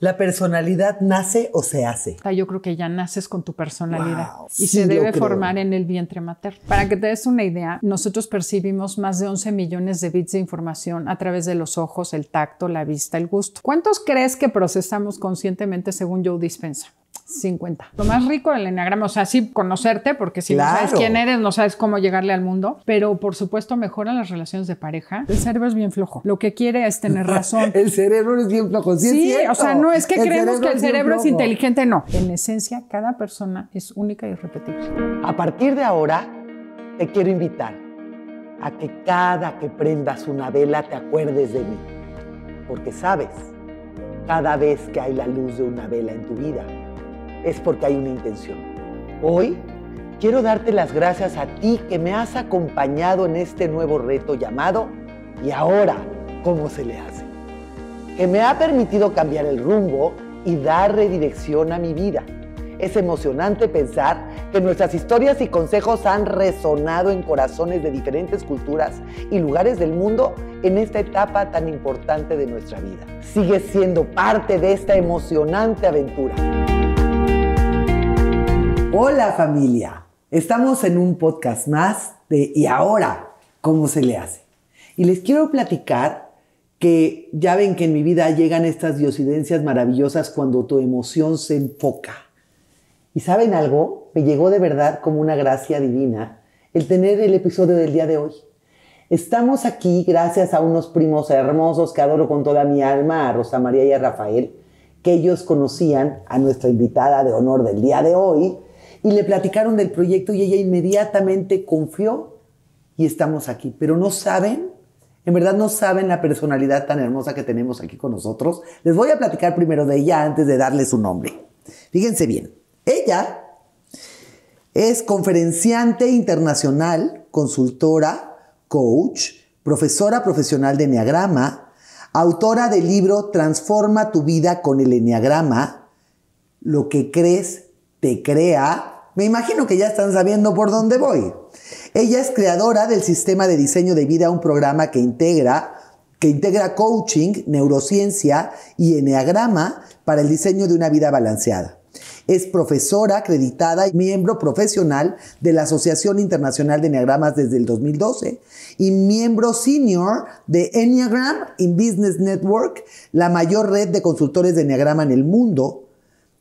¿La personalidad nace o se hace? Ah, yo creo que ya naces con tu personalidad y se debe formar en el vientre materno. Para que te des una idea, nosotros percibimos más de 11 millones de bits de información a través de los ojos, el tacto, la vista, el gusto. ¿Cuántos crees que procesamos conscientemente según Joe Dispensa? 50. Lo más rico del enneagrama, o sea, sí conocerte, porque si no sabes quién eres, no sabes cómo llegarle al mundo, pero por supuesto mejora las relaciones de pareja. El cerebro es bien flojo. Lo que quiere es tener razón. el cerebro es bien flojo, sí. sí o sea, no es que creemos que el cerebro es, inteligente, no. En esencia, cada persona es única y irrepetible. A partir de ahora, te quiero invitar a que cada que prendas una vela te acuerdes de mí, porque sabes, cada vez que hay la luz de una vela en tu vida, es porque hay una intención. Hoy quiero darte las gracias a ti que me has acompañado en este nuevo reto llamado Y ahora, ¿cómo se le hace? Que me ha permitido cambiar el rumbo y dar redirección a mi vida. Es emocionante pensar que nuestras historias y consejos han resonado en corazones de diferentes culturas y lugares del mundo en esta etapa tan importante de nuestra vida. Sigue siendo parte de esta emocionante aventura. Hola familia, estamos en un podcast más de ¿Y ahora cómo se le hace? Y les quiero platicar que ya ven que en mi vida llegan estas diosidencias maravillosas cuando tu emoción se enfoca. ¿Y saben algo? Me llegó de verdad como una gracia divina el tener el episodio del día de hoy. Estamos aquí gracias a unos primos hermosos que adoro con toda mi alma, a Rosa María y a Rafael, que ellos conocían a nuestra invitada de honor del día de hoy, y le platicaron del proyecto y ella inmediatamente confió y estamos aquí. Pero no saben, en verdad no saben la personalidad tan hermosa que tenemos aquí con nosotros. Les voy a platicar primero de ella antes de darle su nombre. Fíjense bien, ella es conferenciante internacional, consultora, coach, profesora profesional de Enneagrama, autora del libro Transforma tu vida con el Enneagrama, lo que crees te crea, me imagino que ya están sabiendo por dónde voy. Ella es creadora del sistema de diseño de vida, un programa que integra que integra coaching, neurociencia y enneagrama para el diseño de una vida balanceada. Es profesora acreditada y miembro profesional de la Asociación Internacional de Enneagramas desde el 2012 y miembro senior de Enneagram in Business Network, la mayor red de consultores de Enneagrama en el mundo,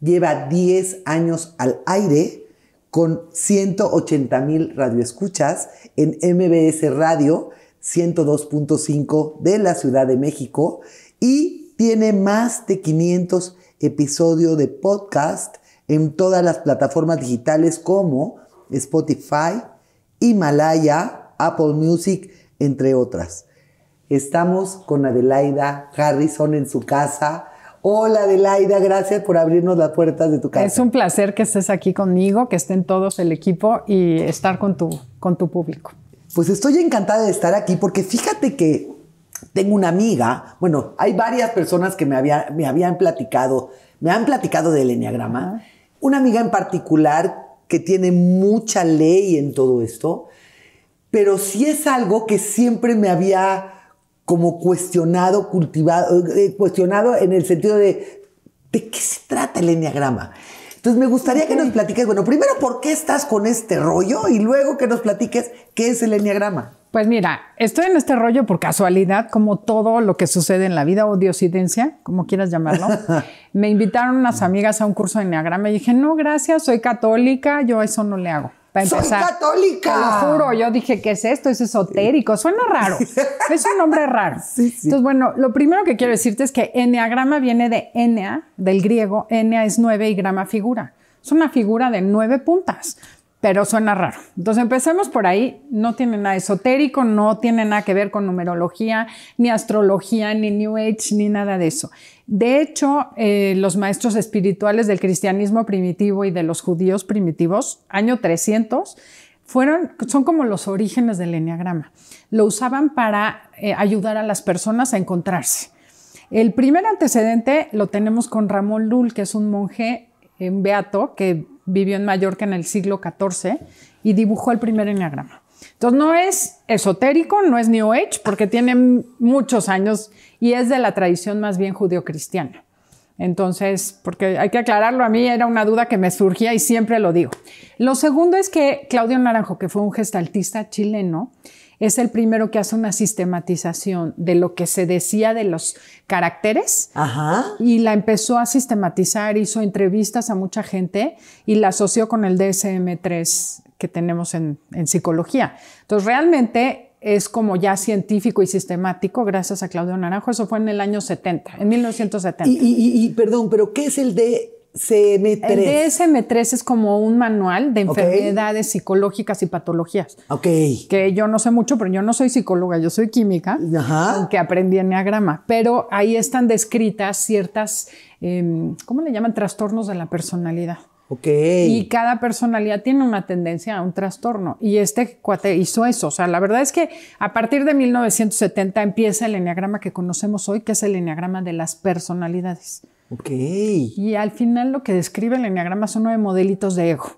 lleva 10 años al aire con 180 mil radioescuchas en MBS Radio 102.5 de la Ciudad de México y tiene más de 500 episodios de podcast en todas las plataformas digitales como Spotify, Himalaya, Apple Music, entre otras. Estamos con Adelaida Harrison en su casa Hola Adelaida, gracias por abrirnos las puertas de tu casa. Es un placer que estés aquí conmigo, que estén todos el equipo y estar con tu, con tu público. Pues estoy encantada de estar aquí porque fíjate que tengo una amiga, bueno, hay varias personas que me, había, me habían platicado, me han platicado del enneagrama. Una amiga en particular que tiene mucha ley en todo esto, pero sí es algo que siempre me había como cuestionado, cultivado, eh, cuestionado en el sentido de ¿de qué se trata el enneagrama? Entonces me gustaría que nos platiques, bueno, primero por qué estás con este rollo y luego que nos platiques qué es el enneagrama. Pues mira, estoy en este rollo por casualidad, como todo lo que sucede en la vida o diosidencia, como quieras llamarlo. me invitaron unas amigas a un curso de enneagrama y dije, no, gracias, soy católica, yo eso no le hago soy católica. Te lo juro, yo dije, ¿qué es esto? Es esotérico, suena raro, es un nombre raro. Entonces, bueno, lo primero que quiero decirte es que enneagrama viene de enea, del griego, enea es nueve y grama figura. Es una figura de nueve puntas pero suena raro. Entonces empecemos por ahí, no tiene nada esotérico, no tiene nada que ver con numerología, ni astrología, ni New Age, ni nada de eso. De hecho, eh, los maestros espirituales del cristianismo primitivo y de los judíos primitivos, año 300, fueron, son como los orígenes del enneagrama. Lo usaban para eh, ayudar a las personas a encontrarse. El primer antecedente lo tenemos con Ramón Lull, que es un monje en eh, beato que vivió en Mallorca en el siglo XIV y dibujó el primer enneagrama. Entonces no es esotérico, no es New Age, porque tiene muchos años y es de la tradición más bien judeocristiana. Entonces, porque hay que aclararlo, a mí era una duda que me surgía y siempre lo digo. Lo segundo es que Claudio Naranjo, que fue un gestaltista chileno, es el primero que hace una sistematización de lo que se decía de los caracteres Ajá. y la empezó a sistematizar, hizo entrevistas a mucha gente y la asoció con el DSM3 que tenemos en, psicología. Entonces, realmente es como ya científico y sistemático, gracias a Claudio Naranjo. Eso fue en el año 70, en 1970. Y, y, y perdón, pero ¿qué es el de 3 El DSM3 es como un manual de enfermedades psicológicas y patologías. Ok. Que yo no sé mucho, pero yo no soy psicóloga, yo soy química, que que aprendí enneagrama. Pero ahí están descritas ciertas, em, ¿cómo le llaman? Trastornos de la personalidad. Ok. Y cada personalidad tiene una tendencia a un trastorno. Y este cuate hizo eso. O sea, la verdad es que a partir de 1970 empieza el enneagrama que conocemos hoy, que es el enneagrama de las personalidades. Ok. Y al final lo que describe el enneagrama son nueve modelitos de ego.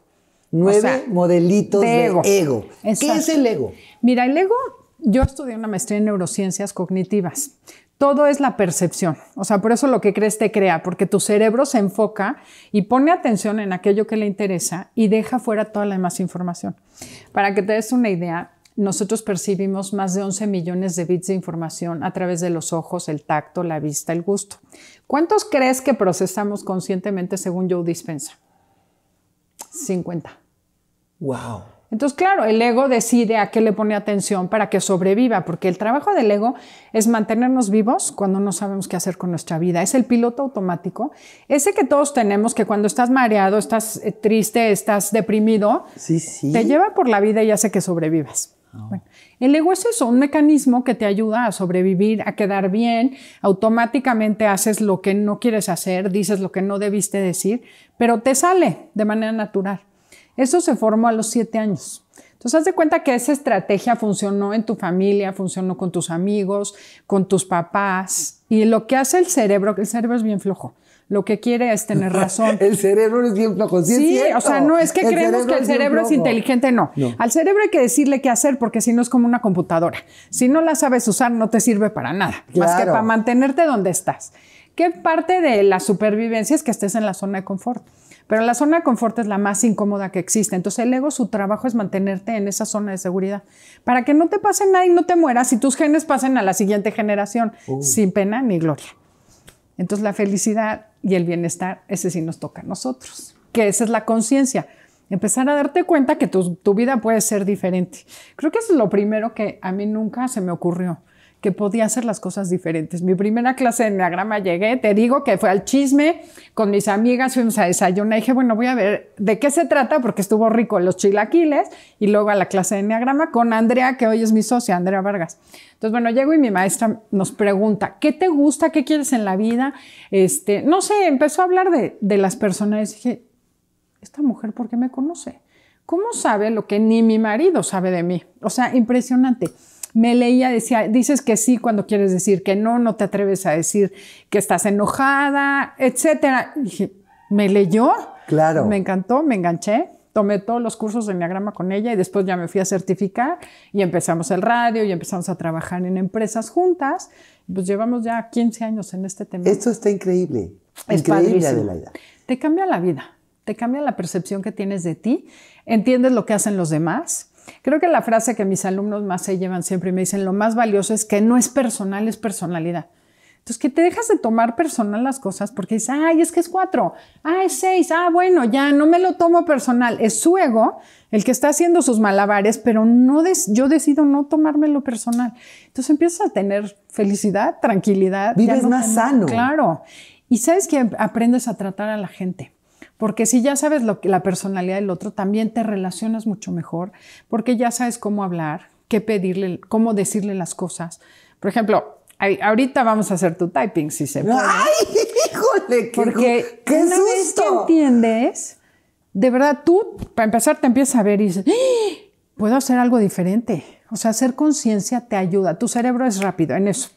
Nueve modelitos de, ego. ¿Qué es el ego? Mira, el ego, yo estudié una maestría en neurociencias cognitivas. Todo es la percepción, o sea, por eso lo que crees te crea, porque tu cerebro se enfoca y pone atención en aquello que le interesa y deja fuera toda la demás información. Para que te des una idea, nosotros percibimos más de 11 millones de bits de información a través de los ojos, el tacto, la vista, el gusto. ¿Cuántos crees que procesamos conscientemente según Joe Dispensa? 50. Wow. Entonces, claro, el ego decide a qué le pone atención para que sobreviva, porque el trabajo del ego es mantenernos vivos cuando no sabemos qué hacer con nuestra vida. Es el piloto automático, ese que todos tenemos, que cuando estás mareado, estás eh, triste, estás deprimido, te lleva por la vida y hace que sobrevivas. Ah. el ego es eso, un mecanismo que te ayuda a sobrevivir, a quedar bien, automáticamente haces lo que no quieres hacer, dices lo que no debiste decir, pero te sale de manera natural. Eso se formó a los siete años. Entonces, haz de cuenta que esa estrategia funcionó en tu familia, funcionó con tus amigos, con tus papás. Y lo que hace el cerebro, que el cerebro es bien flojo, lo que quiere es tener razón. el cerebro no es bien flojo. Sí, o sea, no es que creemos que el cerebro es, inteligente, no. Al cerebro hay que decirle qué hacer porque si no es como una computadora. Si no la sabes usar, no te sirve para nada, más que para mantenerte donde estás. ¿Qué parte de la supervivencia es que estés en la zona de confort? Pero la zona de confort es la más incómoda que existe. Entonces el ego, su trabajo es mantenerte en esa zona de seguridad para que no te pase nada y no te mueras y tus genes pasen a la siguiente generación sin pena ni gloria. Entonces la felicidad y el bienestar, ese sí nos toca a nosotros, que esa es la conciencia. Empezar a darte cuenta que tu, tu, vida puede ser diferente. Creo que eso es lo primero que a mí nunca se me ocurrió que podía hacer las cosas diferentes. Mi primera clase de enneagrama llegué, te digo que fue al chisme, con mis amigas fuimos a desayunar, dije, bueno, voy a ver de qué se trata, porque estuvo rico en los chilaquiles, y luego a la clase de enneagrama con Andrea, que hoy es mi socia, Andrea Vargas. Entonces, bueno, llego y mi maestra nos pregunta, ¿qué te gusta? ¿Qué quieres en la vida? Este, no sé, empezó a hablar de, de las personas, dije, ¿esta mujer por qué me conoce? ¿Cómo sabe lo que ni mi marido sabe de mí? O sea, impresionante me leía, decía, dices que sí cuando quieres decir que no, no te atreves a decir que estás enojada, etcétera. Dije, me leyó. Claro. Me encantó, me enganché. Tomé todos los cursos de Enneagrama con ella y después ya me fui a certificar y empezamos el radio y empezamos a trabajar en empresas juntas. Pues llevamos ya 15 años en este tema. Esto está increíble. Es increíble, Te cambia la vida, te cambia la percepción que tienes de ti, entiendes lo que hacen los demás, Creo que la frase que mis alumnos más se llevan siempre y me dicen, lo más valioso es que no es personal, es personalidad. Entonces, que te dejas de tomar personal las cosas porque dices, ay, es que es cuatro, Ay, es seis, ah, bueno, ya no me lo tomo personal. Es su ego el que está haciendo sus malabares, pero no yo decido no tomármelo personal. Entonces empiezas a tener felicidad, tranquilidad. Vives más sano. Claro. Y sabes que aprendes a tratar a la gente. Porque si ya sabes la personalidad del otro, también te relacionas mucho mejor, porque ya sabes cómo hablar, qué pedirle, cómo decirle las cosas. Por ejemplo, ahorita vamos a hacer tu typing, si se puede. ¡Ay, híjole! Qué, porque entiendes, de verdad tú, para empezar, te empiezas a ver y dices, ¡Ah! puedo hacer algo diferente. O sea, hacer conciencia te ayuda. Tu cerebro es rápido en eso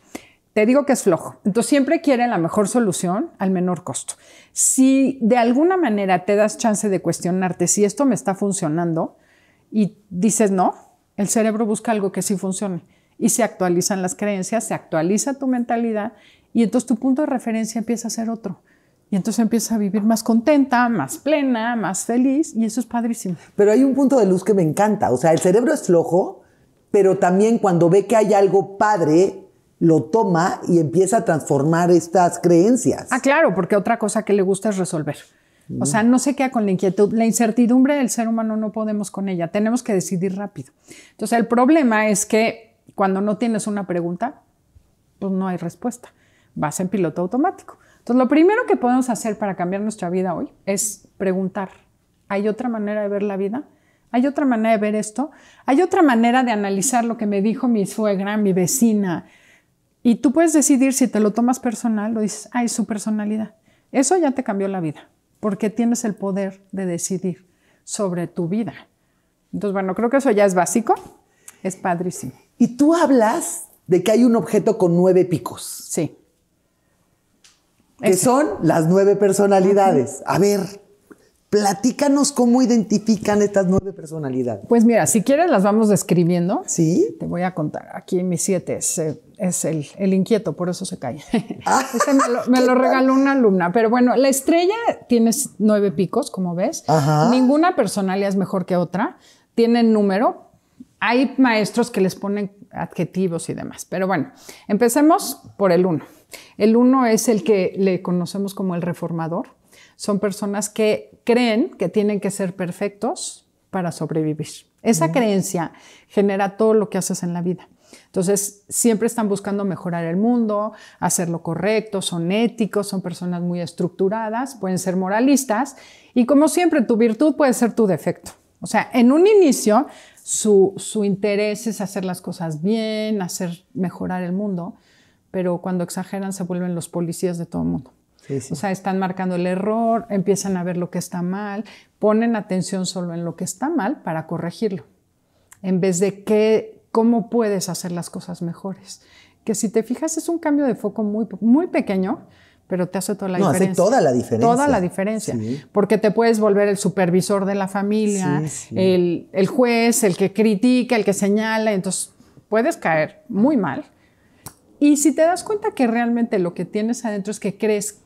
te digo que es flojo. Entonces siempre quiere la mejor solución al menor costo. Si de alguna manera te das chance de cuestionarte si esto me está funcionando y dices no, el cerebro busca algo que sí funcione y se actualizan las creencias, se actualiza tu mentalidad y entonces tu punto de referencia empieza a ser otro. Y entonces empieza a vivir más contenta, más plena, más feliz y eso es padrísimo. Pero hay un punto de luz que me encanta, o sea, el cerebro es flojo, pero también cuando ve que hay algo padre, lo toma y empieza a transformar estas creencias. Ah, claro, porque otra cosa que le gusta es resolver. O sea, no se queda con la inquietud. La incertidumbre del ser humano no podemos con ella. Tenemos que decidir rápido. Entonces, el problema es que cuando no tienes una pregunta, pues no hay respuesta. Vas en piloto automático. Entonces, lo primero que podemos hacer para cambiar nuestra vida hoy es preguntar. ¿Hay otra manera de ver la vida? ¿Hay otra manera de ver esto? ¿Hay otra manera de analizar lo que me dijo mi suegra, mi vecina, y tú puedes decidir si te lo tomas personal o dices, ay, su personalidad. Eso ya te cambió la vida, porque tienes el poder de decidir sobre tu vida. Entonces, bueno, creo que eso ya es básico, es padrísimo. Y tú hablas de que hay un objeto con nueve picos. Sí. Que son las nueve personalidades. A ver, Platícanos cómo identifican estas nueve personalidades. Pues mira, si quieres las vamos describiendo. Sí. Te voy a contar. Aquí mis siete es, eh, el, inquieto, por eso se cae. Ah, me lo, regaló una alumna. Pero bueno, la estrella tiene nueve picos, como ves. Ninguna personalidad es mejor que otra. Tiene número. Hay maestros que les ponen adjetivos y demás. Pero bueno, empecemos por el uno. El uno es el que le conocemos como el reformador son personas que creen que tienen que ser perfectos para sobrevivir. Esa mm. creencia genera todo lo que haces en la vida. Entonces, siempre están buscando mejorar el mundo, hacer lo correcto, son éticos, son personas muy estructuradas, pueden ser moralistas y como siempre, tu virtud puede ser tu defecto. O sea, en un inicio, su, su interés es hacer las cosas bien, hacer mejorar el mundo, pero cuando exageran se vuelven los policías de todo el mundo. O sea, están marcando el error, empiezan a ver lo que está mal, ponen atención solo en lo que está mal para corregirlo, en vez de que, cómo puedes hacer las cosas mejores. Que si te fijas es un cambio de foco muy, muy pequeño, pero te hace toda la no, diferencia. Hace toda la diferencia. Toda la diferencia. Porque te puedes volver el supervisor de la familia, El, el, juez, el que critica, el que señala. Entonces puedes caer muy mal. Y si te das cuenta que realmente lo que tienes adentro es que crees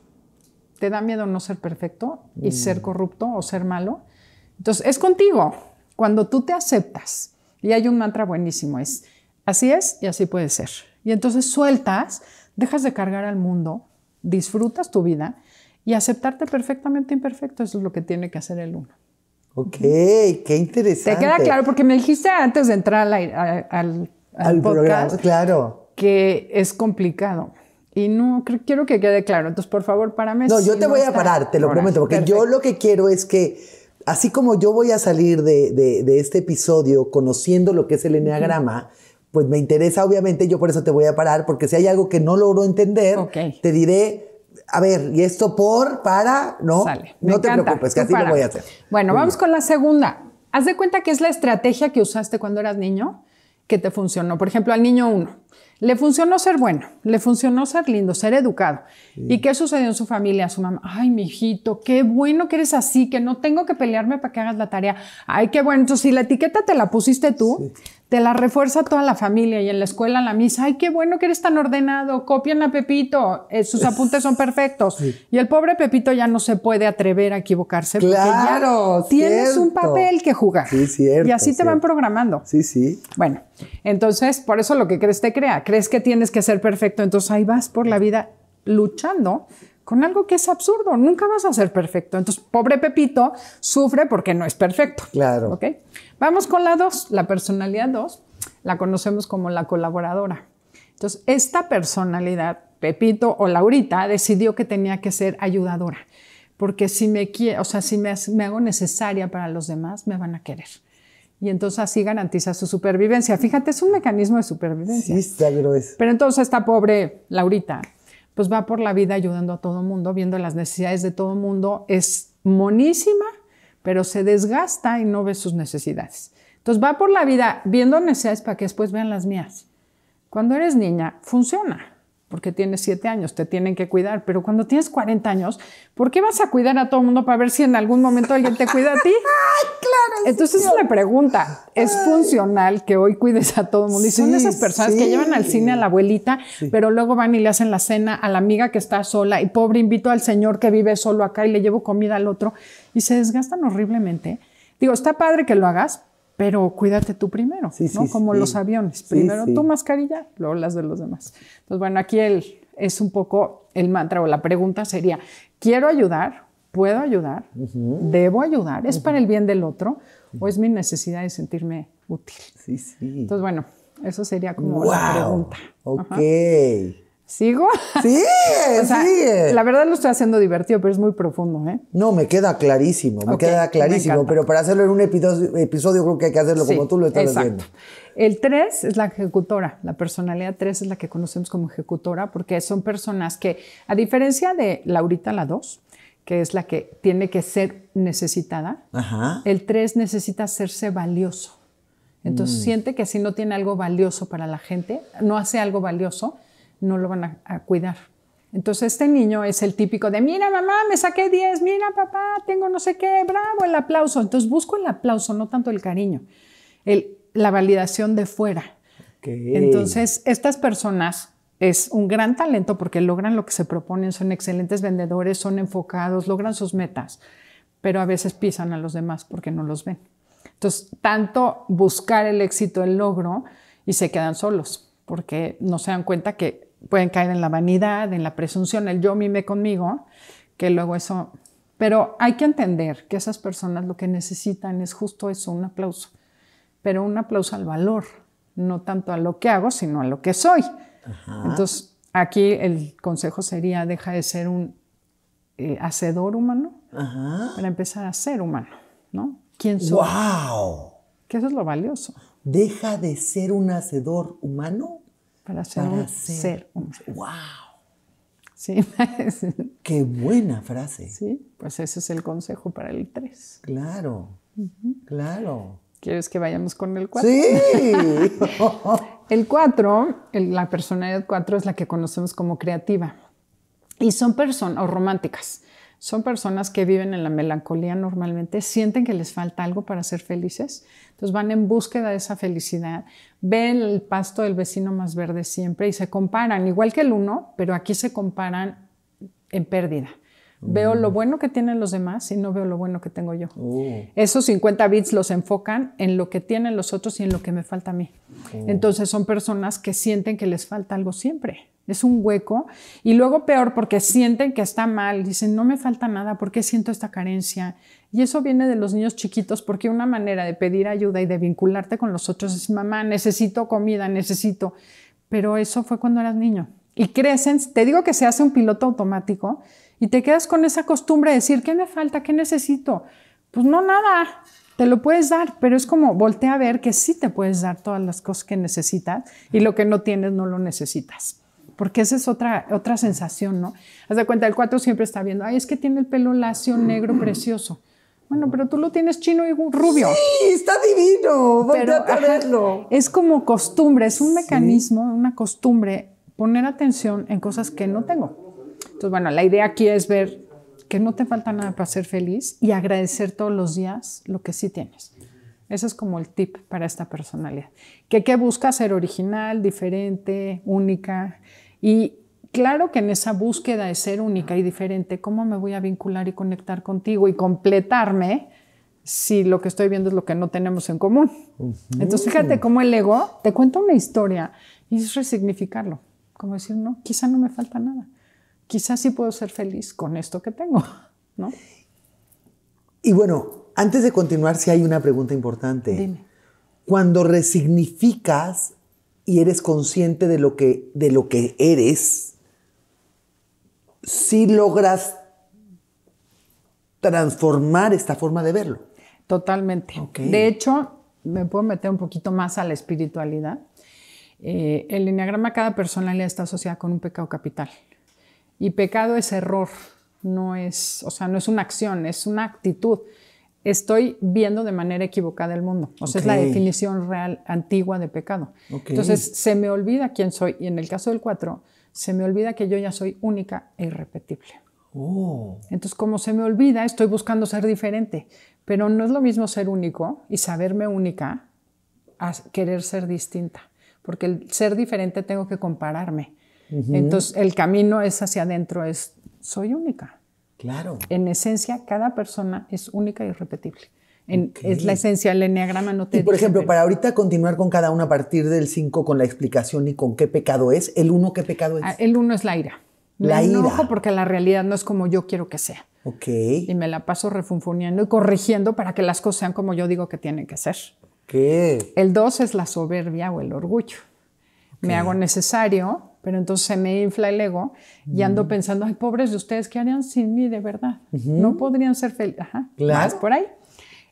te da miedo no ser perfecto y mm. ser corrupto o ser malo. Entonces, es contigo. Cuando tú te aceptas, y hay un mantra buenísimo, es así es y así puede ser. Y entonces sueltas, dejas de cargar al mundo, disfrutas tu vida y aceptarte perfectamente imperfecto, eso es lo que tiene que hacer el uno. Ok, qué interesante. Te queda claro, porque me dijiste antes de entrar al, podcast, programa, claro. que es complicado. Y no, quiero que quede claro. Entonces, por favor, párame. No, yo te voy a parar, te lo prometo, porque yo lo que quiero es que, así como yo voy a salir de, este episodio conociendo lo que es el enneagrama, pues me interesa, obviamente, yo por eso te voy a parar, porque si hay algo que no logro entender, te diré, a ver, y esto por, para, no, no te preocupes, que así lo voy a hacer. Bueno, vamos con la segunda. Haz de cuenta que es la estrategia que usaste cuando eras niño que te funcionó. Por ejemplo, al niño uno. Le funcionó ser bueno, le funcionó ser lindo, ser educado. ¿Y qué sucedió en su familia? a Su mamá, ay, mi hijito, qué bueno que eres así, que no tengo que pelearme para que hagas la tarea. Ay, qué bueno. Entonces, si la etiqueta te la pusiste tú, te la refuerza toda la familia y en la escuela, en la misa, ay, qué bueno que eres tan ordenado, copian a Pepito, eh, sus apuntes son perfectos. Y el pobre Pepito ya no se puede atrever a equivocarse. Claro, porque tienes un papel que jugar. Sí, cierto. Y así te van programando. Sí, sí. Bueno, entonces, por eso lo que crees te crees crees que tienes que ser perfecto, entonces ahí vas por la vida luchando con algo que es absurdo, nunca vas a ser perfecto. Entonces, pobre Pepito sufre porque no es perfecto. Claro. Vamos con la 2, la personalidad 2, la conocemos como la colaboradora. Entonces, esta personalidad, Pepito o Laurita, decidió que tenía que ser ayudadora, porque si me, o sea, si me hago necesaria para los demás, me van a querer y entonces así garantiza su supervivencia. Fíjate, es un mecanismo de supervivencia. Sí, está Pero entonces esta pobre Laurita, pues va por la vida ayudando a todo mundo, viendo las necesidades de todo mundo, es monísima, pero se desgasta y no ve sus necesidades. Entonces va por la vida viendo necesidades para que después vean las mías. Cuando eres niña, funciona porque tienes siete años, te tienen que cuidar, pero cuando tienes 40 años, ¿por qué vas a cuidar a todo el mundo para ver si en algún momento alguien te cuida a ti? ¡Ay, claro! Entonces es una pregunta, ¿es funcional que hoy cuides a todo el mundo? Y son esas personas que llevan al cine a la abuelita, pero luego van y le hacen la cena a la amiga que está sola y pobre invito al señor que vive solo acá y le llevo comida al otro y se desgastan horriblemente. Digo, está padre que lo hagas, pero cuídate tú primero, ¿no? Como los aviones, primero tu mascarilla, luego las de los demás. Entonces, bueno, aquí él es un poco el mantra o la pregunta sería, ¿quiero ayudar? ¿Puedo ayudar? ¿Debo ayudar? ¿Es para el bien del otro o es mi necesidad de sentirme útil? Sí, sí. Entonces, bueno, eso sería como la pregunta. Ok. ¿Sigo? Sí, sí. La verdad lo estoy haciendo divertido, pero es muy profundo, ¿eh? No, me queda clarísimo, me queda clarísimo, pero para hacerlo en un episodio, creo que hay que hacerlo como tú lo estás haciendo. El 3 es la ejecutora, la personalidad 3 es la que conocemos como ejecutora, porque son personas que, a diferencia de Laurita, la 2, que es la que tiene que ser necesitada, el 3 necesita hacerse valioso. Entonces mm. siente que si no tiene algo valioso para la gente, no hace algo valioso, no lo van a, cuidar. Entonces este niño es el típico de, mira mamá, me saqué 10, mira papá, tengo no sé qué, bravo, el aplauso. Entonces busco el aplauso, no tanto el cariño, la validación de fuera. Entonces estas personas es un gran talento porque logran lo que se proponen, son excelentes vendedores, son enfocados, logran sus metas, pero a veces pisan a los demás porque no los ven. Entonces, tanto buscar el éxito, el logro, y se quedan solos porque no se dan cuenta que pueden caer en la vanidad, en la presunción, el yo mime conmigo, que luego eso... Pero hay que entender que esas personas lo que necesitan es justo eso, un aplauso, pero un aplauso al valor, no tanto a lo que hago, sino a lo que soy. Entonces, aquí el consejo sería, deja de ser un eh, hacedor humano para empezar a ser humano, ¿no? ¿Quién soy? ¡Wow! Que eso es lo valioso. Deja de ser un hacedor humano para ser un ser, ¡Wow! Sí. ¡Qué buena frase! Sí, pues ese es el consejo para el 3. Claro, claro. ¿Quieres que vayamos con el 4? Sí. el 4, la personalidad 4 es la que conocemos como creativa. Y son personas, o románticas, son personas que viven en la melancolía normalmente, sienten que les falta algo para ser felices, entonces van en búsqueda de esa felicidad, ven el pasto del vecino más verde siempre y se comparan, igual que el uno, pero aquí se comparan en pérdida. Veo lo mm. bueno que tienen los demás y no veo lo bueno que tengo yo. Uh. Esos 50 bits los enfocan en lo que tienen los otros y en lo que me falta a mí. Uh. Entonces son personas que sienten que les falta algo siempre. Es un hueco. Y luego peor porque sienten que está mal. Dicen, no me falta nada, porque siento esta carencia? Y eso viene de los niños chiquitos porque una manera de pedir ayuda y de vincularte con los otros es, mamá, necesito comida, necesito. Pero eso fue cuando eras niño. Y crecen, te digo que se hace un piloto automático y te quedas con esa costumbre de decir, ¿qué me falta? ¿Qué necesito? Pues no, nada, te lo puedes dar, pero es como voltea a ver que sí te puedes dar todas las cosas que necesitas y lo que no tienes no lo necesitas. Porque esa es otra, otra sensación, ¿no? Haz de cuenta, el 4 siempre está viendo, ay, es que tiene el pelo lacio, negro, precioso. Bueno, pero tú lo tienes chino y rubio. Sí, está divino. Pero, a verlo. Es como costumbre, es un mecanismo, una costumbre, poner atención en cosas que no tengo. Entonces, bueno, la idea aquí es ver que no te falta nada para ser feliz y agradecer todos los días lo que sí tienes. Ese es como el tip para esta personalidad. Que qué busca ser original, diferente, única. Y claro que en esa búsqueda de ser única y diferente, ¿cómo me voy a vincular y conectar contigo y completarme si lo que estoy viendo es lo que no tenemos en común? Entonces fíjate cómo el ego te cuenta una historia y es resignificarlo. Como decir, no, quizá no me falta nada quizás sí puedo ser feliz con esto que tengo, ¿no? Y bueno, antes de continuar, si hay una pregunta importante. Dime. Cuando resignificas y eres consciente de lo que, de lo que eres, si sí logras transformar esta forma de verlo. Totalmente. De hecho, me puedo meter un poquito más a la espiritualidad. Eh, el lineagrama cada personalidad está asociada con un pecado capital. Y pecado es error, no es, o sea, no es una acción, es una actitud. Estoy viendo de manera equivocada el mundo. O es la definición real antigua de pecado. Entonces, se me olvida quién soy. Y en el caso del 4, se me olvida que yo ya soy única e irrepetible. Oh. Entonces, como se me olvida, estoy buscando ser diferente. Pero no es lo mismo ser único y saberme única a querer ser distinta. Porque el ser diferente tengo que compararme entonces, el camino es hacia adentro, es soy única. Claro. En esencia, cada persona es única y irrepetible. Es la esencia, el enneagrama no te. por ejemplo, para ahorita continuar con cada uno a partir del 5 con la explicación y con qué pecado es, ¿el 1 qué pecado es? Ah, el 1 es la ira. La me enojo porque la realidad no es como yo quiero que sea. Ok. Y me la paso refunfuniendo y corrigiendo para que las cosas sean como yo digo que tienen que ser. ¿Qué? El 2 es la soberbia o el orgullo. Me hago necesario, pero entonces se me infla el ego y ando pensando, ay, pobres de ustedes, ¿qué harían sin mí de verdad? No podrían ser felices. Ajá, más por ahí.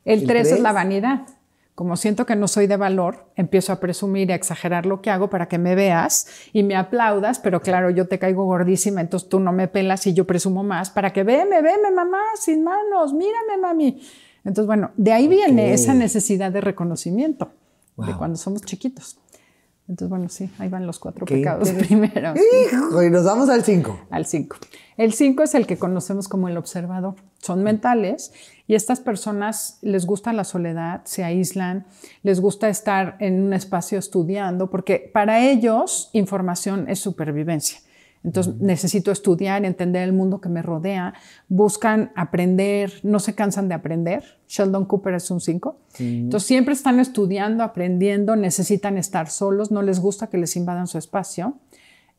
El tres es la vanidad. Como siento que no soy de valor, empiezo a presumir y a exagerar lo que hago para que me veas y me aplaudas, pero claro, yo te caigo gordísima, entonces tú no me pelas y yo presumo más para que veme, veme, mamá, sin manos, mírame, mami. Entonces, bueno, de ahí viene esa necesidad de reconocimiento de cuando somos chiquitos. Entonces, bueno, sí, ahí van los cuatro pecados primero. Hijo, y nos vamos al cinco. Al cinco. El cinco es el que conocemos como el observador. Son mentales y estas personas les gusta la soledad, se aíslan, les gusta estar en un espacio estudiando, porque para ellos información es supervivencia. Entonces necesito estudiar, entender el mundo que me rodea, buscan aprender, no se cansan de aprender. Sheldon Cooper es un 5. Entonces siempre están estudiando, aprendiendo, necesitan estar solos, no les gusta que les invadan su espacio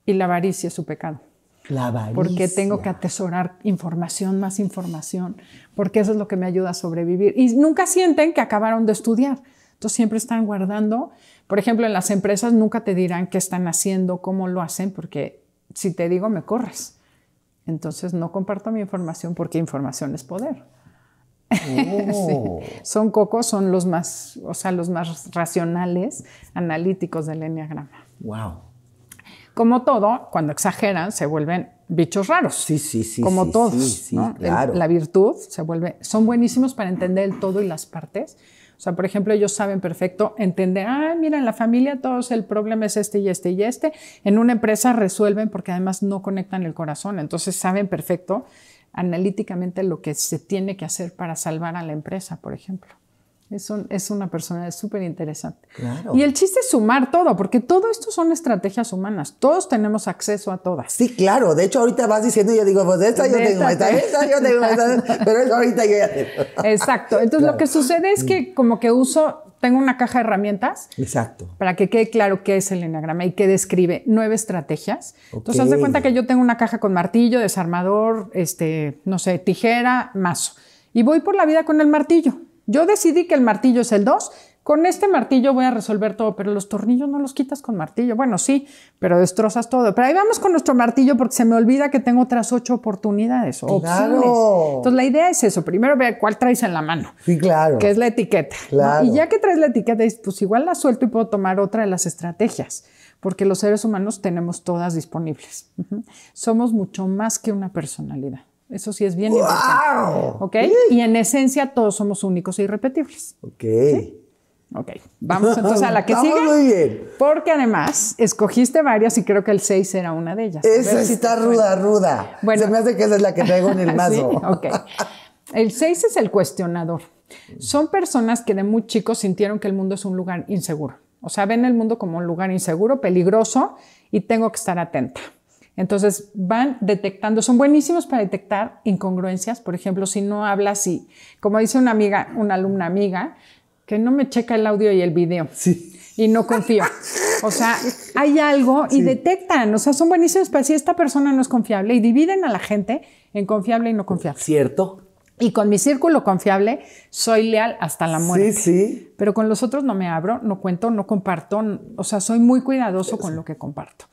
y la avaricia es su pecado. La avaricia. Porque tengo que atesorar información, más información, porque eso es lo que me ayuda a sobrevivir. Y nunca sienten que acabaron de estudiar. Entonces siempre están guardando. Por ejemplo, en las empresas nunca te dirán qué están haciendo, cómo lo hacen, porque si te digo, me corres. Entonces no comparto mi información porque información es poder. Oh. Son cocos, son los más, los más racionales, analíticos del enneagrama. Wow. Como todo, cuando exageran, se vuelven bichos raros. Sí, sí, sí. Como todos. la virtud se vuelve. Son buenísimos para entender el todo y las partes, o sea, por ejemplo, ellos saben perfecto entender, ah, mira, en la familia todos el problema es este y este y este. En una empresa resuelven porque además no conectan el corazón, entonces saben perfecto analíticamente lo que se tiene que hacer para salvar a la empresa, por ejemplo. Es, una persona súper interesante. Y el chiste es sumar todo, porque todo esto son estrategias humanas. Todos tenemos acceso a todas. Sí, claro. De hecho, ahorita vas diciendo y yo digo, pues esta yo tengo, esta, esta yo tengo, esta, pero ahorita yo ya tengo. Exacto. Entonces, lo que sucede es que mm. como que uso tengo una caja de herramientas. Exacto. Para que quede claro qué es el enagrama y qué describe nueve estrategias. Entonces, haz de cuenta que yo tengo una caja con martillo, desarmador, este, no sé, tijera, mazo. Y voy por la vida con el martillo. Yo decidí que el martillo es el 2. Con este martillo voy a resolver todo, pero los tornillos no los quitas con martillo. Bueno, sí, pero destrozas todo. Pero ahí vamos con nuestro martillo porque se me olvida que tengo otras ocho oportunidades. Claro. Entonces, la idea es eso. Primero vea cuál traes en la mano. Sí, claro. Que es la etiqueta. Claro. Y ya que traes la etiqueta, pues igual la suelto y puedo tomar otra de las estrategias porque los seres humanos tenemos todas disponibles. Somos mucho más que una personalidad. Eso sí es bien importante. ¿Ok? Y en esencia todos somos únicos e irrepetibles. Ok. Ok, vamos entonces a la que sigue. Muy bien. Porque además escogiste varias y creo que el 6 era una de ellas. Esa está ruda, ruda. Se me hace que esa es la que traigo en el mazo. Ok. El 6 es el cuestionador. Son personas que de muy chicos sintieron que el mundo es un lugar inseguro. O sea, ven el mundo como un lugar inseguro, peligroso y tengo que estar atenta. Entonces van detectando, son buenísimos para detectar incongruencias, por ejemplo, si no hablas y, como dice una amiga, una alumna amiga, que no me checa el audio y el video. Y no confío. O sea, hay algo y detectan, o sea, son buenísimos para decir, esta persona no es confiable y dividen a la gente en confiable y no confiable. Cierto. Y con mi círculo confiable soy leal hasta la muerte. Sí, sí. Pero con los otros no me abro, no cuento, no comparto, o sea, soy muy cuidadoso con lo que comparto.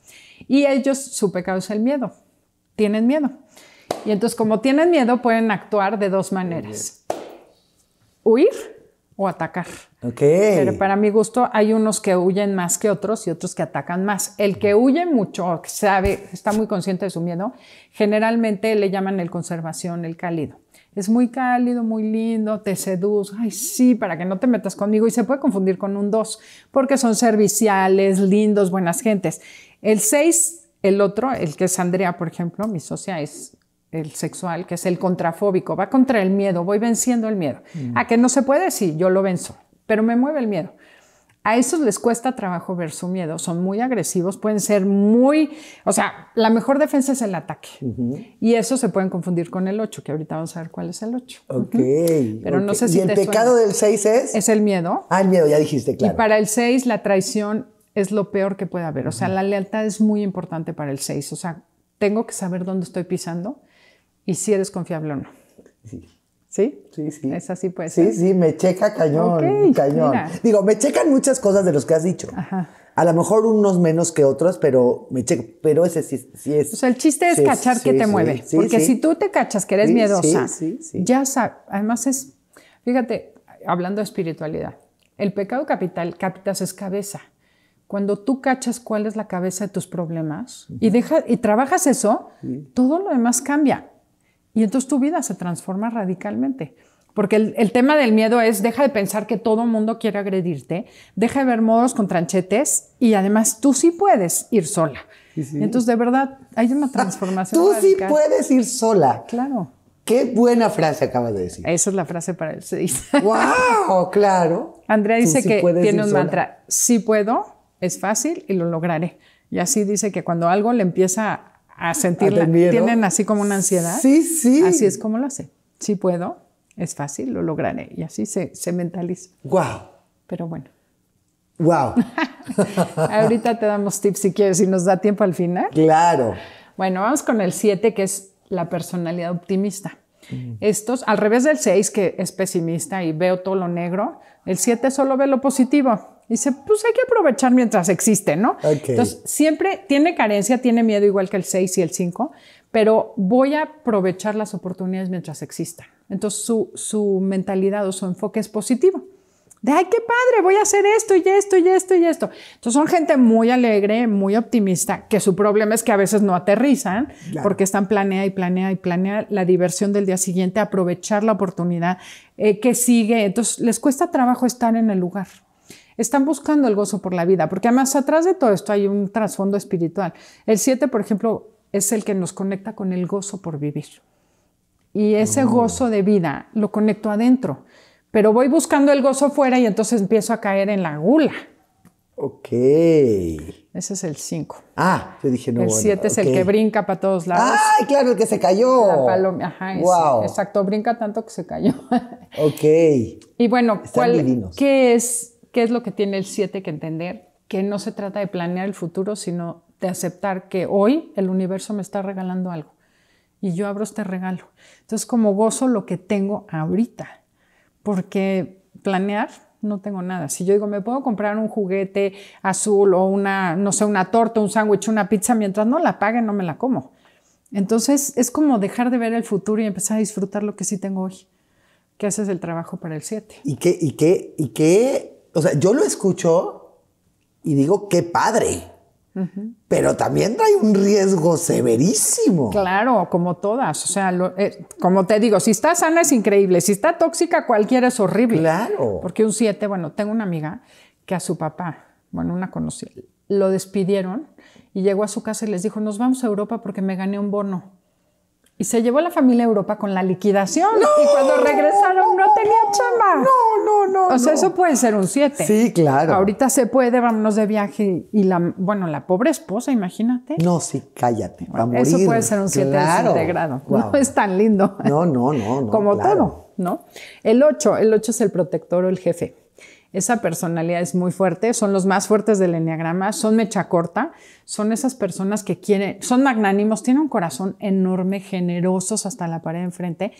Y ellos, su pecado es el miedo. Tienen miedo. Y entonces, como tienen miedo, pueden actuar de dos maneras. Huir o atacar. Okay. Pero para mi gusto hay unos que huyen más que otros y otros que atacan más. El que huye mucho, sabe, está muy consciente de su miedo, generalmente le llaman el conservación, el cálido. Es muy cálido, muy lindo, te seduz, ay sí, para que no te metas conmigo y se puede confundir con un dos, porque son serviciales, lindos, buenas gentes. El 6, el otro, el que es Andrea, por ejemplo, mi socia es el sexual, que es el contrafóbico, va contra el miedo, voy venciendo el miedo. Mm. A que no se puede, sí, yo lo venzo, pero me mueve el miedo. A esos les cuesta trabajo ver su miedo, son muy agresivos, pueden ser muy, o sea, la mejor defensa es el ataque. Y eso se pueden confundir con el 8, que ahorita vamos a ver cuál es el 8. Pero no sé si... ¿Y el pecado del 6 es? Es el miedo. Ah, el miedo, ya dijiste, claro. Y para el 6, la traición es lo peor que puede haber. O sea, la lealtad es muy importante para el 6. O sea, tengo que saber dónde estoy pisando y si eres confiable o no. Sí. ¿Sí? Sí, sí. Es así, pues. Sí, sí, me checa cañón, cañón. Digo, me checan muchas cosas de los que has dicho. Ajá. A lo mejor unos menos que otros, pero me checa, pero ese sí, es. O sea, el chiste es cachar que te mueve. porque si tú te cachas que eres miedosa, ya sabes. Además es, fíjate, hablando de espiritualidad, el pecado capital, capitas es cabeza cuando tú cachas cuál es la cabeza de tus problemas y, deja, y trabajas eso, todo lo demás cambia. Y entonces tu vida se transforma radicalmente. Porque el, tema del miedo es, deja de pensar que todo mundo quiere agredirte, deja de ver modos con tranchetes y además tú sí puedes ir sola. Entonces, de verdad, hay una transformación. radical. tú sí puedes ir sola. Claro. Qué buena frase acaba de decir. Esa es la frase para el se ¡Wow! Claro. Andrea dice que tiene un mantra, sí puedo, es fácil y lo lograré. Y así dice que cuando algo le empieza a sentir, a tienen así como una ansiedad. Sí, sí. Así es como lo hace. Si puedo, es fácil, lo lograré. Y así se, mentaliza. ¡Wow! Pero bueno. ¡Wow! Ahorita te damos tips si quieres, y nos da tiempo al final. Claro. Bueno, vamos con el 7, que es la personalidad optimista. Mm. Estos, al revés del 6, que es pesimista y veo todo lo negro, el 7 solo ve lo positivo Dice, pues hay que aprovechar mientras existe, ¿no? Entonces, siempre tiene carencia, tiene miedo igual que el 6 y el 5, pero voy a aprovechar las oportunidades mientras exista Entonces, su, su mentalidad o su enfoque es positivo. De, ay, qué padre, voy a hacer esto y esto y esto y esto. Entonces, son gente muy alegre, muy optimista, que su problema es que a veces no aterrizan porque están planea y planea y planea la diversión del día siguiente, aprovechar la oportunidad eh, que sigue. Entonces, les cuesta trabajo estar en el lugar. Están buscando el gozo por la vida, porque además atrás de todo esto hay un trasfondo espiritual. El 7, por ejemplo, es el que nos conecta con el gozo por vivir. Y ese oh. gozo de vida lo conecto adentro, pero voy buscando el gozo fuera y entonces empiezo a caer en la gula. Ok. Ese es el 5. Ah, yo dije no. El 7 es el que brinca para todos lados. ¡Ay, claro, el que se cayó! La paloma, ajá, wow. exacto, brinca tanto que se cayó. ok. Y bueno, ¿cuál, ¿qué es ¿Qué es lo que tiene el 7 que entender? Que no se trata de planear el futuro, sino de aceptar que hoy el universo me está regalando algo y yo abro este regalo. Entonces, como gozo lo que tengo ahorita, porque planear no tengo nada. Si yo digo, me puedo comprar un juguete azul o una, no sé, una torta, un sándwich, una pizza, mientras no la pague, no me la como. Entonces, es como dejar de ver el futuro y empezar a disfrutar lo que sí tengo hoy, ¿Qué haces del el trabajo para el 7. ¿Y qué, y qué, y qué o sea, yo lo escucho y digo, qué padre. Pero también trae un riesgo severísimo. Claro, como todas. O sea, eh, como te digo, si está sana es increíble. Si está tóxica, cualquiera es horrible. Claro. Porque un 7, bueno, tengo una amiga que a su papá, bueno, una conocida, lo despidieron y llegó a su casa y les dijo, nos vamos a Europa porque me gané un bono y se llevó la familia a Europa con la liquidación. Y cuando regresaron no tenía chamba. No, no, no. O sea, eso puede ser un 7. Sí, claro. Ahorita se puede, vámonos de viaje. Y la, bueno, la pobre esposa, imagínate. No, sí, cállate. Va a morir. Eso puede ser un 7 No es tan lindo. No, no, no. Como todo, ¿no? El 8, el 8 es el protector o el jefe. Esa personalidad es muy fuerte, son los más fuertes del enneagrama, son mecha corta, son esas personas que quieren, son magnánimos, tienen un corazón enorme, generosos hasta la pared de enfrente,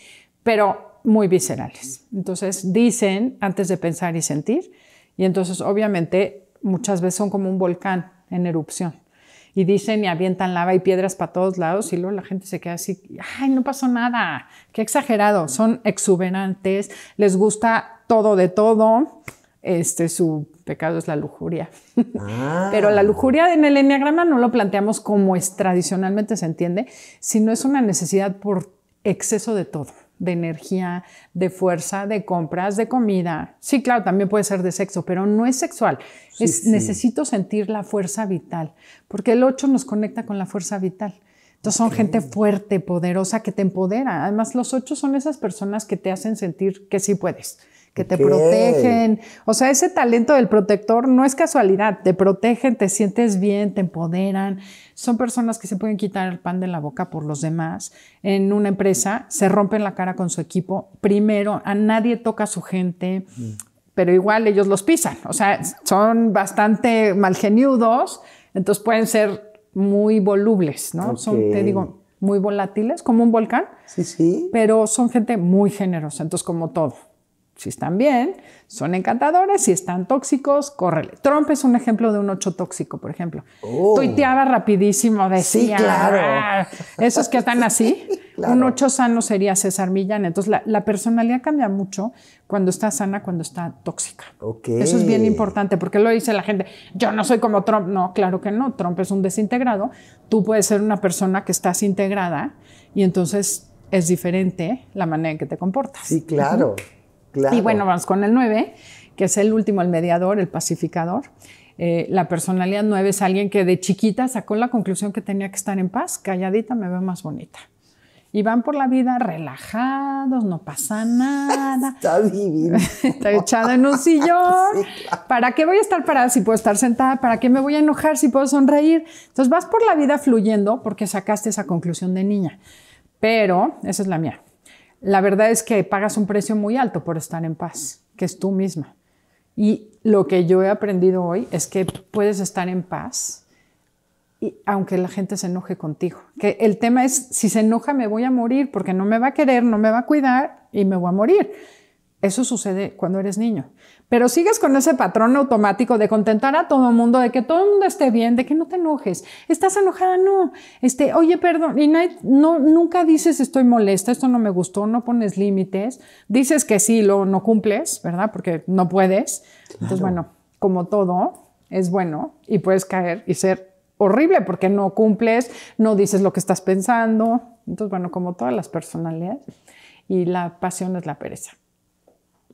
pero muy viscerales. Entonces dicen antes de pensar y sentir, y entonces obviamente muchas veces son como un volcán en erupción y dicen y avientan lava y piedras para todos lados y luego la gente se queda así, ay, no pasó nada, qué exagerado, son exuberantes, les gusta todo de todo, este, su pecado es la lujuria. Ah. Pero la lujuria en el enneagrama no lo planteamos como es tradicionalmente se entiende, sino es una necesidad por exceso de todo, de energía, de fuerza, de compras, de comida. Sí, claro, también puede ser de sexo, pero no es sexual. Necesito sentir la fuerza vital, porque el 8 nos conecta con la fuerza vital. Entonces son gente fuerte, poderosa, que te empodera. Además, los ocho son esas personas que te hacen sentir que sí puedes que te protegen. O sea, ese talento del protector no es casualidad, te protegen, te sientes bien, te empoderan. Son personas que se pueden quitar el pan de la boca por los demás. En una empresa se rompen la cara con su equipo. Primero, a nadie toca su gente, pero igual ellos los pisan. O sea, son bastante malgeniudos, entonces pueden ser muy volubles, ¿no? Son, te digo, muy volátiles, como un volcán. Sí, sí. Pero son gente muy generosa, entonces como todo. Si están bien, son encantadores. Si están tóxicos, córrele. Trump es un ejemplo de un ocho tóxico, por ejemplo. Oh. Tuiteaba rapidísimo, decía. Sí, claro. Ah". Esos que están así. Un ocho sano sería César Millán. Entonces, la, personalidad cambia mucho cuando está sana, cuando está tóxica. Eso es bien importante, porque lo dice la gente. Yo no soy como Trump. No, claro que no. Trump es un desintegrado. Tú puedes ser una persona que estás integrada y entonces es diferente la manera en que te comportas. Sí, claro. Y bueno, vamos con el 9, que es el último, el mediador, el pacificador. Eh, la personalidad 9 es alguien que de chiquita sacó la conclusión que tenía que estar en paz, calladita me veo más bonita. Y van por la vida relajados, no pasa nada. Está divino. Está echado en un sillón. ¿Para qué voy a estar parada si puedo estar sentada? ¿Para qué me voy a enojar si puedo sonreír? Entonces vas por la vida fluyendo porque sacaste esa conclusión de niña. Pero esa es la mía la verdad es que pagas un precio muy alto por estar en paz, que es tú misma. Y lo que yo he aprendido hoy es que puedes estar en paz y aunque la gente se enoje contigo. Que el tema es, si se enoja me voy a morir porque no me va a querer, no me va a cuidar y me voy a morir. Eso sucede cuando eres niño pero sigues con ese patrón automático de contentar a todo el mundo, de que todo el mundo esté bien, de que no te enojes. ¿Estás enojada? No. Este, oye, perdón, y no, nunca dices estoy molesta, esto no me gustó, no pones límites. Dices que sí, lo no cumples, ¿verdad? Porque no puedes. Entonces, bueno, como todo, es bueno y puedes caer y ser horrible porque no cumples, no dices lo que estás pensando. Entonces, bueno, como todas las personalidades. Y la pasión es la pereza.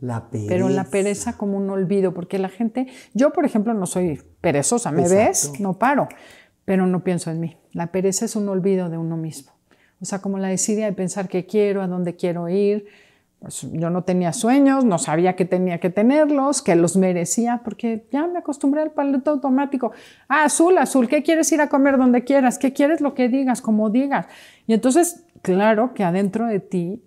La pereza. Pero la pereza como un olvido, porque la gente, yo por ejemplo no soy perezosa, me ves, no paro, pero no pienso en mí. La pereza es un olvido de uno mismo. O sea, como la desidia de pensar qué quiero, a dónde quiero ir. Pues yo no tenía sueños, no sabía que tenía que tenerlos, que los merecía, porque ya me acostumbré al paleto automático. Ah, azul, azul, ¿qué quieres ir a comer donde quieras? ¿Qué quieres lo que digas, como digas? Y entonces, claro que adentro de ti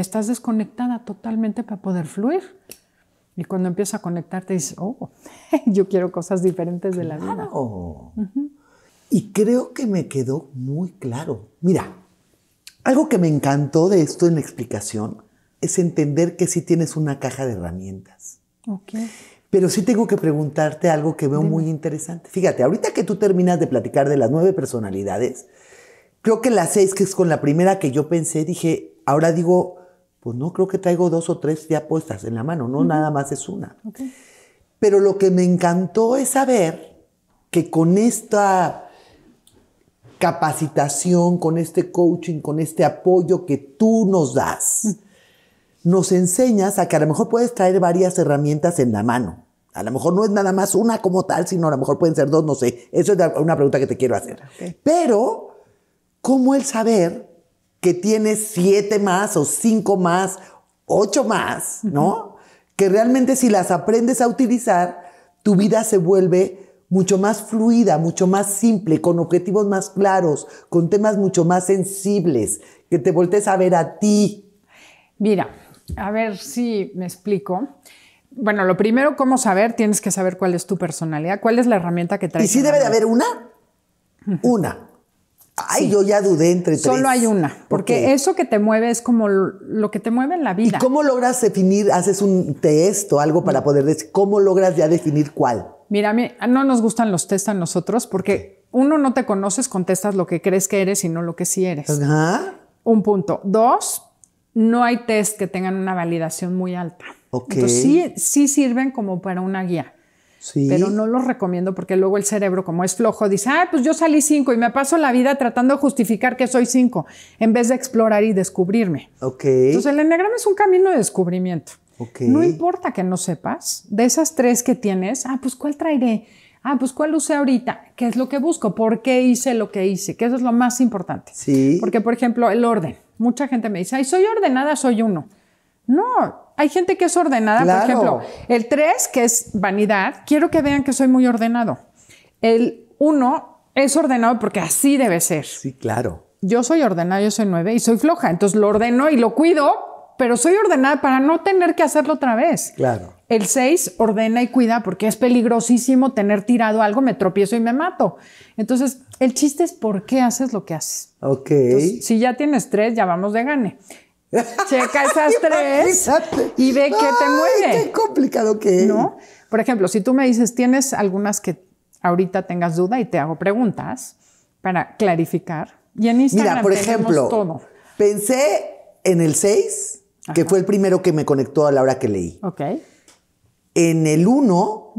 Estás desconectada totalmente para poder fluir. Y cuando empiezas a conectarte dices, oh, yo quiero cosas diferentes de la vida. Y creo que me quedó muy claro. Mira, algo que me encantó de esto en la explicación es entender que sí tienes una caja de herramientas. Pero sí tengo que preguntarte algo que veo muy interesante. Fíjate, ahorita que tú terminas de platicar de las nueve personalidades, creo que las seis, que es con la primera que yo pensé, dije, ahora digo, pues no, creo que traigo dos o tres ya puestas en la mano, no nada más es una. Pero lo que me encantó es saber que con esta capacitación, con este coaching, con este apoyo que tú nos das, nos enseñas a que a lo mejor puedes traer varias herramientas en la mano. A lo mejor no es nada más una como tal, sino a lo mejor pueden ser dos, no sé. Eso es una pregunta que te quiero hacer. Pero, ¿cómo el saber que tienes siete más o cinco más, ocho más, ¿no? Que realmente si las aprendes a utilizar, tu vida se vuelve mucho más fluida, mucho más simple, con objetivos más claros, con temas mucho más sensibles, que te voltees a ver a ti. Mira, a ver si me explico. Bueno, lo primero, ¿cómo saber? Tienes que saber cuál es tu personalidad, cuál es la herramienta que traes. ¿Y si debe de haber una? Una. Ay, yo ya dudé entre tres. Solo hay una, porque eso que te mueve es como lo que te mueve en la vida. ¿Y cómo logras definir, haces un test o algo para mm. poder decir, cómo logras ya definir cuál? Mira, a mí no nos gustan los test a nosotros porque uno no te conoces, contestas lo que crees que eres y no lo que sí eres. Ajá. Un punto. Dos, no hay test que tengan una validación muy alta. Ok. Entonces, sí, sí sirven como para una guía. Pero no los recomiendo porque luego el cerebro, como es flojo, dice, ah, pues yo salí cinco y me paso la vida tratando de justificar que soy cinco, en vez de explorar y descubrirme. Ok. Entonces el enneagrama es un camino de descubrimiento. ok No importa que no sepas, de esas tres que tienes, ah, pues ¿cuál traeré? Ah, pues ¿cuál usé ahorita? ¿Qué es lo que busco? ¿Por qué hice lo que hice? Que eso es lo más importante. Sí. Porque, por ejemplo, el orden. Mucha gente me dice, ay, soy ordenada, soy uno. No, hay gente que es ordenada, por ejemplo. El 3, que es vanidad, quiero que vean que soy muy ordenado. El 1 es ordenado porque así debe ser. Sí, claro. Yo soy ordenada, yo soy nueve y soy floja, entonces lo ordeno y lo cuido, pero soy ordenada para no tener que hacerlo otra vez. Claro. El 6 ordena y cuida porque es peligrosísimo tener tirado algo, me tropiezo y me mato. Entonces, el chiste es por qué haces lo que haces. Ok. si ya tienes 3, ya vamos de gane. Checa esas tres y ve que te mueve. Qué complicado que es. ¿No? Por ejemplo, si tú me dices, tienes algunas que ahorita tengas duda y te hago preguntas para clarificar. Y en Instagram Mira, por ejemplo, pensé en el 6, que fue el primero que me conectó a la hora que leí. Ok. En el 1,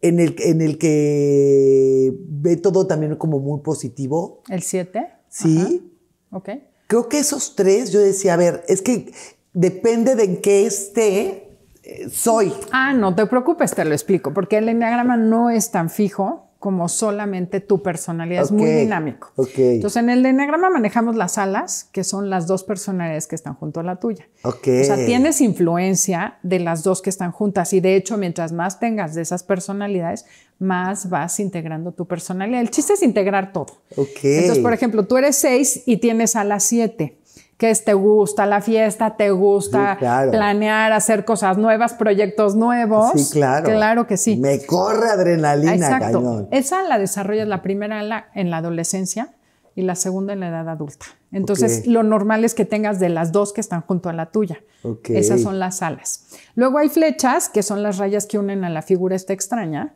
en, el, en el que ve todo también como muy positivo. ¿El 7? Sí. Ok. Creo que esos tres, yo decía, a ver, es que depende de en qué esté, eh, soy. Ah, no te preocupes, te lo explico, porque el enneagrama no es tan fijo como solamente tu personalidad, es muy dinámico. Entonces, en el enagrama manejamos las alas, que son las dos personalidades que están junto a la tuya. O sea, tienes influencia de las dos que están juntas y de hecho, mientras más tengas de esas personalidades, más vas integrando tu personalidad. El chiste es integrar todo. Entonces, por ejemplo, tú eres seis y tienes alas 7 que es, te gusta la fiesta, te gusta planear, hacer cosas nuevas, proyectos nuevos. Sí, claro. Claro que sí. Me corre adrenalina, Exacto. Esa la desarrollas la primera en la, en la, adolescencia y la segunda en la edad adulta. Entonces, lo normal es que tengas de las dos que están junto a la tuya. Esas son las alas. Luego hay flechas, que son las rayas que unen a la figura esta extraña,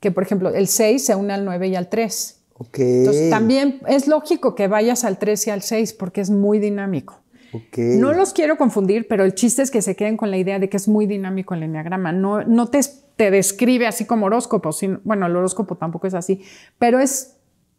que por ejemplo, el 6 se une al 9 y al 3. Entonces, también es lógico que vayas al 3 y al 6 porque es muy dinámico. No los quiero confundir, pero el chiste es que se queden con la idea de que es muy dinámico el enneagrama. No, te, describe así como horóscopo. Sino, bueno, el horóscopo tampoco es así, pero es,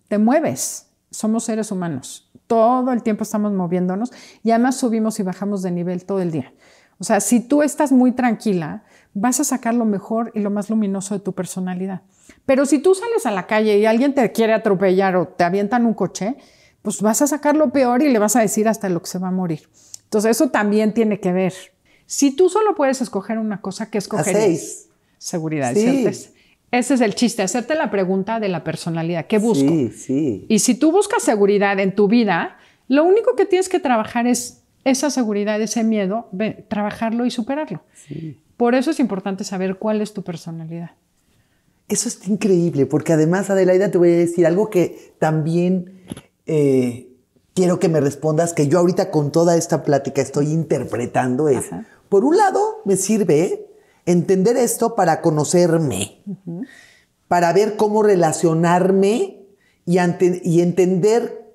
te mueves. Somos seres humanos. Todo el tiempo estamos moviéndonos y además subimos y bajamos de nivel todo el día. O sea, si tú estás muy tranquila, vas a sacar lo mejor y lo más luminoso de tu personalidad. Pero si tú sales a la calle y alguien te quiere atropellar o te avientan un coche, pues vas a sacar lo peor y le vas a decir hasta lo que se va a morir. Entonces eso también tiene que ver. Si tú solo puedes escoger una cosa, ¿qué escogerías? Seis. Seguridad sí. Ese es el chiste, hacerte la pregunta de la personalidad. ¿Qué busco? Sí, sí. Y si tú buscas seguridad en tu vida, lo único que tienes que trabajar es esa seguridad, ese miedo, trabajarlo y superarlo. Por eso es importante saber cuál es tu personalidad. Eso está increíble, porque además, Adelaida, te voy a decir algo que también eh, quiero que me respondas, que yo ahorita con toda esta plática estoy interpretando es, por un lado, me sirve entender esto para conocerme, para ver cómo relacionarme y, y entender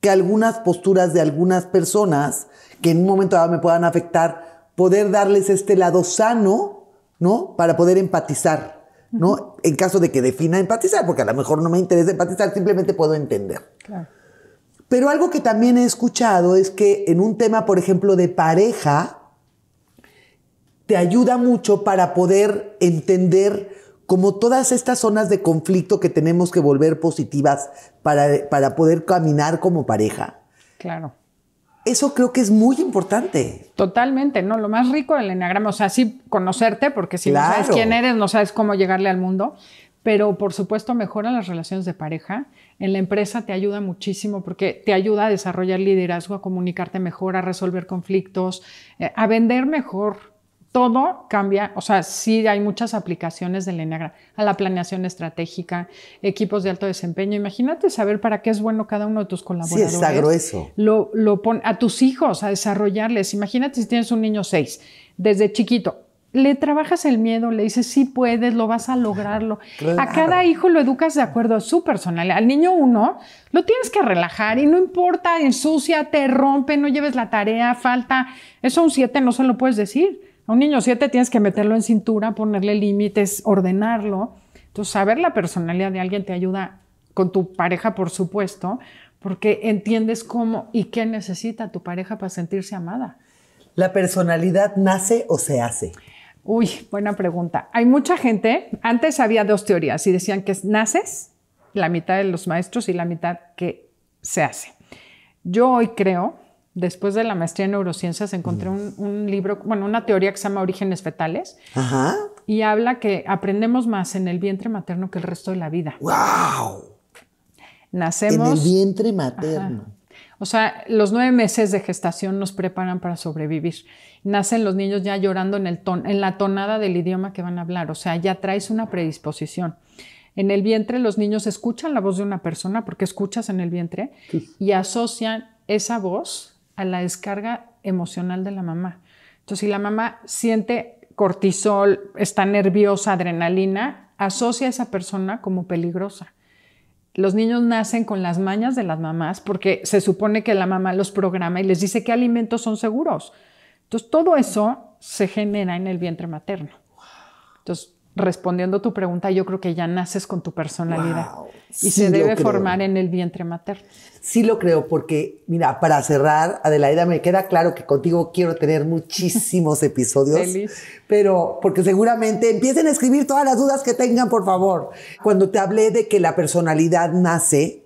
que algunas posturas de algunas personas que en un momento me puedan afectar, poder darles este lado sano, ¿no? Para poder empatizar. ¿no? En caso de que defina empatizar, porque a lo mejor no me interesa empatizar, simplemente puedo entender. Pero algo que también he escuchado es que en un tema, por ejemplo, de pareja, te ayuda mucho para poder entender como todas estas zonas de conflicto que tenemos que volver positivas para, para poder caminar como pareja. Claro. Eso creo que es muy importante. Totalmente, ¿no? Lo más rico del enagrama, o sea, sí conocerte, porque si no sabes quién eres, no sabes cómo llegarle al mundo, pero por supuesto mejora las relaciones de pareja. En la empresa te ayuda muchísimo porque te ayuda a desarrollar liderazgo, a comunicarte mejor, a resolver conflictos, eh, a vender mejor todo cambia, o sea, sí hay muchas aplicaciones de Enneagrama, a la planeación estratégica, equipos de alto desempeño. Imagínate saber para qué es bueno cada uno de tus colaboradores. Sí, está grueso. Lo, lo a tus hijos, a desarrollarles. Imagínate si tienes un niño 6, desde chiquito. Le trabajas el miedo, le dices, sí puedes, lo vas a lograrlo. A cada hijo lo educas de acuerdo a su personal. Al niño uno lo tienes que relajar y no importa, ensucia, te rompe, no lleves la tarea, falta. Eso a un 7 no se lo puedes decir a un niño siete tienes que meterlo en cintura, ponerle límites, ordenarlo. Entonces, saber la personalidad de alguien te ayuda con tu pareja, por supuesto, porque entiendes cómo y qué necesita tu pareja para sentirse amada. ¿La personalidad nace o se hace? Uy, buena pregunta. Hay mucha gente, antes había dos teorías y decían que naces, la mitad de los maestros y la mitad que se hace. Yo hoy creo después de la maestría en neurociencias encontré un, libro, bueno, una teoría que se llama Orígenes Fetales. Ajá. Y habla que aprendemos más en el vientre materno que el resto de la vida. ¡Wow! Nacemos. En el vientre materno. O sea, los nueve meses de gestación nos preparan para sobrevivir. Nacen los niños ya llorando en, el en la tonada del idioma que van a hablar. O sea, ya traes una predisposición. En el vientre los niños escuchan la voz de una persona porque escuchas en el vientre y asocian esa voz a la descarga emocional de la mamá. Entonces, si la mamá siente cortisol, está nerviosa, adrenalina, asocia a esa persona como peligrosa. Los niños nacen con las mañas de las mamás porque se supone que la mamá los programa y les dice qué alimentos son seguros. Entonces, todo eso se genera en el vientre materno. Entonces, respondiendo tu pregunta, yo creo que ya naces con tu personalidad y se debe formar en el vientre materno. Sí lo creo, porque mira, para cerrar, Adelaida, me queda claro que contigo quiero tener muchísimos episodios, pero porque seguramente empiecen a escribir todas las dudas que tengan, por favor. Cuando te hablé de que la personalidad nace,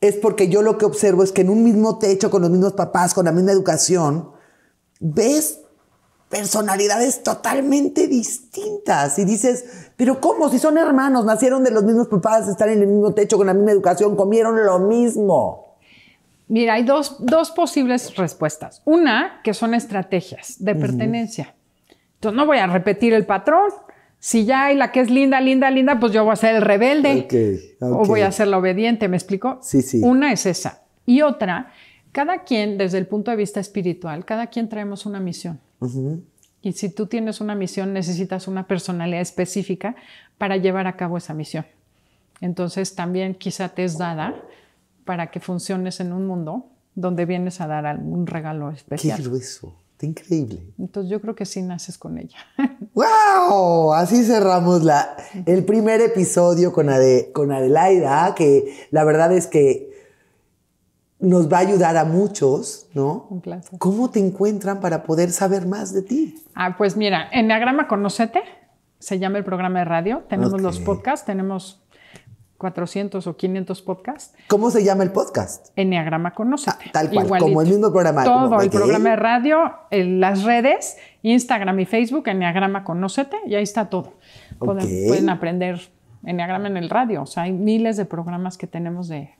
es porque yo lo que observo es que en un mismo techo, con los mismos papás, con la misma educación, ves personalidades totalmente distintas. Y dices, pero ¿cómo? Si son hermanos, nacieron de los mismos papás, están en el mismo techo, con la misma educación, comieron lo mismo. Mira, hay dos, posibles respuestas. Una, que son estrategias de pertenencia. Entonces, no voy a repetir el patrón. Si ya hay la que es linda, linda, linda, pues yo voy a ser el rebelde. O voy a ser la obediente, ¿me explico? Sí, sí. Una es esa. Y otra, cada quien, desde el punto de vista espiritual, cada quien traemos una misión. Y si tú tienes una misión, necesitas una personalidad específica para llevar a cabo esa misión. Entonces también quizá te es dada para que funciones en un mundo donde vienes a dar algún regalo especial. Qué grueso, qué increíble. Entonces yo creo que sí naces con ella. ¡Wow! Así cerramos la, el primer episodio con, con Adelaida, que la verdad es que nos va a ayudar a muchos, ¿no? Un placer. ¿Cómo te encuentran para poder saber más de ti? Ah, pues mira, Enneagrama Conocete se llama el programa de radio. Tenemos los podcasts, tenemos 400 o 500 podcasts. ¿Cómo se llama el podcast? Enneagrama Conocete. Ah, tal cual, como el mismo programa. Todo, el programa de radio, en las redes, Instagram y Facebook, Enneagrama Conocete, y ahí está todo. Pueden, pueden aprender Enneagrama en el radio. O sea, hay miles de programas que tenemos de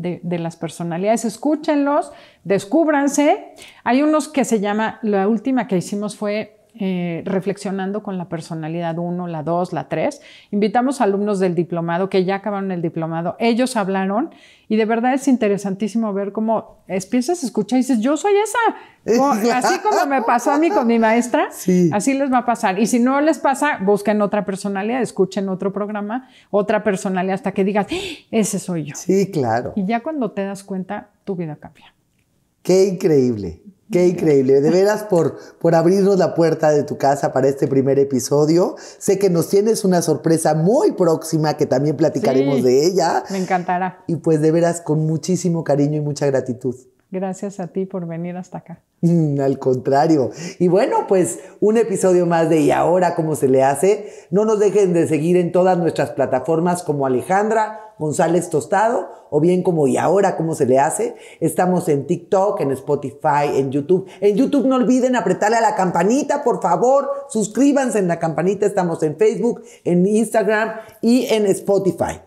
de, las personalidades. Escúchenlos, descúbranse. Hay unos que se llama, la última que hicimos fue eh, reflexionando con la personalidad 1, la 2, la 3. Invitamos alumnos del diplomado que ya acabaron el diplomado. Ellos hablaron y de verdad es interesantísimo ver cómo es. Piensas, escuchar y dices, yo soy esa. así como me pasó a mí con mi maestra, así les va a pasar. Y si no les pasa, busquen otra personalidad, escuchen otro programa, otra personalidad hasta que digas, ¡Ah! ese soy yo. Sí, claro. Y ya cuando te das cuenta, tu vida cambia. Qué increíble. Qué increíble, de veras por, por abrirnos la puerta de tu casa para este primer episodio. Sé que nos tienes una sorpresa muy próxima que también platicaremos de ella. Me encantará. Y pues de veras con muchísimo cariño y mucha gratitud. Gracias a ti por venir hasta acá. Mm, al contrario. Y bueno, pues un episodio más de ¿Y ahora cómo se le hace? No nos dejen de seguir en todas nuestras plataformas como Alejandra González Tostado, o bien como y ahora, cómo se le hace. Estamos en TikTok, en Spotify, en YouTube. En YouTube no olviden apretarle a la campanita, por favor, suscríbanse en la campanita. Estamos en Facebook, en Instagram y en Spotify.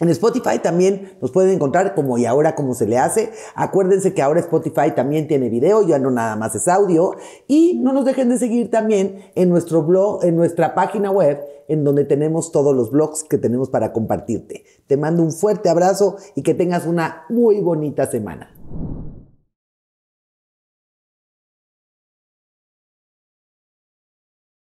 En Spotify también nos pueden encontrar como y ahora ¿cómo se le hace. Acuérdense que ahora Spotify también tiene video, ya no nada más es audio. Y no nos dejen de seguir también en nuestro blog, en nuestra página web en donde tenemos todos los blogs que tenemos para compartirte. Te mando un fuerte abrazo y que tengas una muy bonita semana.